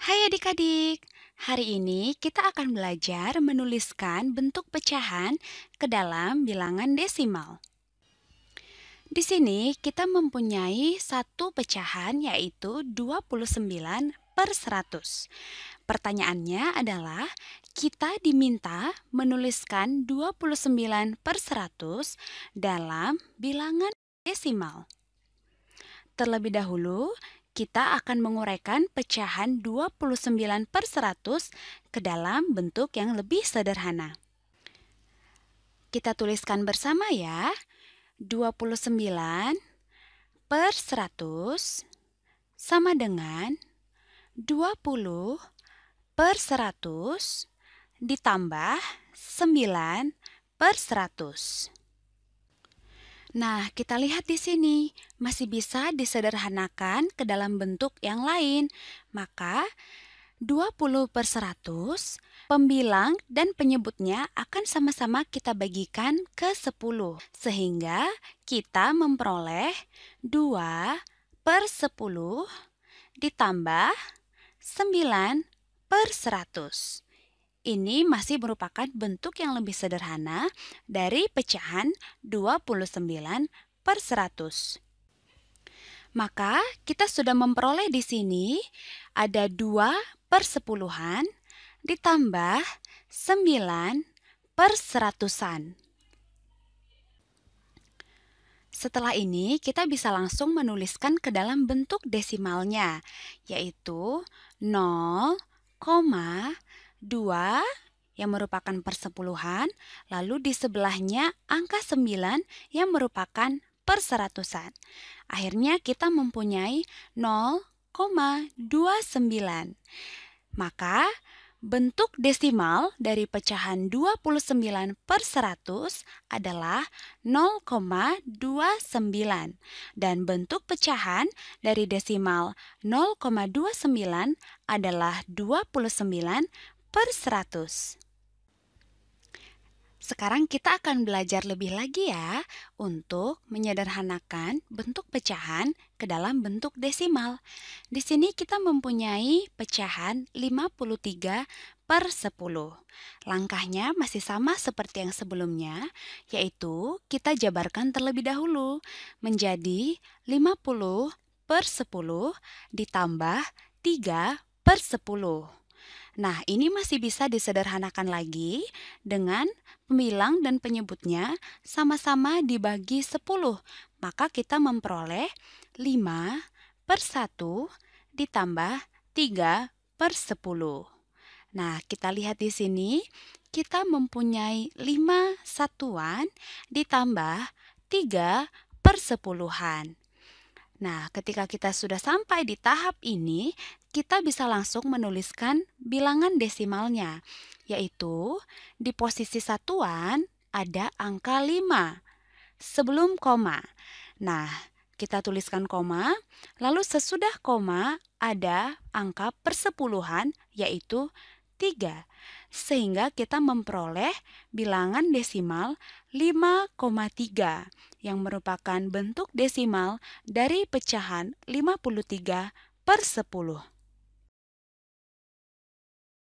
Hai adik-adik, hari ini kita akan belajar menuliskan bentuk pecahan ke dalam bilangan desimal. Di sini kita mempunyai satu pecahan yaitu 29 per 100. Pertanyaannya adalah kita diminta menuliskan 29 per 100 dalam bilangan desimal. Terlebih dahulu, kita akan menguraikan pecahan 29 per 100 ke dalam bentuk yang lebih sederhana. Kita tuliskan bersama ya. 29 per 100 sama dengan 20 per 100 ditambah 9 per 100. Nah, kita lihat di sini masih bisa disederhanakan ke dalam bentuk yang lain. Maka 20 per 100, pembilang dan penyebutnya akan sama-sama kita bagikan ke 10. Sehingga kita memperoleh 2 per 10 ditambah 9 per 100. Ini masih merupakan bentuk yang lebih sederhana dari pecahan 29 per 100. Maka kita sudah memperoleh di sini ada 2 per 10 ditambah 9 per -an. Setelah ini kita bisa langsung menuliskan ke dalam bentuk desimalnya yaitu 0, 2 yang merupakan persepuluhan, lalu di sebelahnya angka 9 yang merupakan perseratusan. Akhirnya kita mempunyai 0,29. Maka bentuk desimal dari pecahan 29 per 100 adalah 0,29 dan bentuk pecahan dari desimal 0,29 adalah 29 per 100. Sekarang kita akan belajar lebih lagi ya untuk menyederhanakan bentuk pecahan ke dalam bentuk desimal. Di sini kita mempunyai pecahan 53 per 10. Langkahnya masih sama seperti yang sebelumnya, yaitu kita jabarkan terlebih dahulu menjadi 50 per 10 ditambah 3 per 10. Nah, ini masih bisa disederhanakan lagi dengan pembilang dan penyebutnya sama-sama dibagi 10. Maka kita memperoleh 5 per 1 ditambah 3 per 10. Nah, kita lihat di sini kita mempunyai 5 satuan ditambah 3 persepuluhan. Nah, ketika kita sudah sampai di tahap ini, kita bisa langsung menuliskan bilangan desimalnya, yaitu di posisi satuan ada angka 5 sebelum koma. Nah, kita tuliskan koma, lalu sesudah koma ada angka persepuluhan yaitu 3 sehingga kita memperoleh bilangan desimal 5,3 yang merupakan bentuk desimal dari pecahan 53 per 10.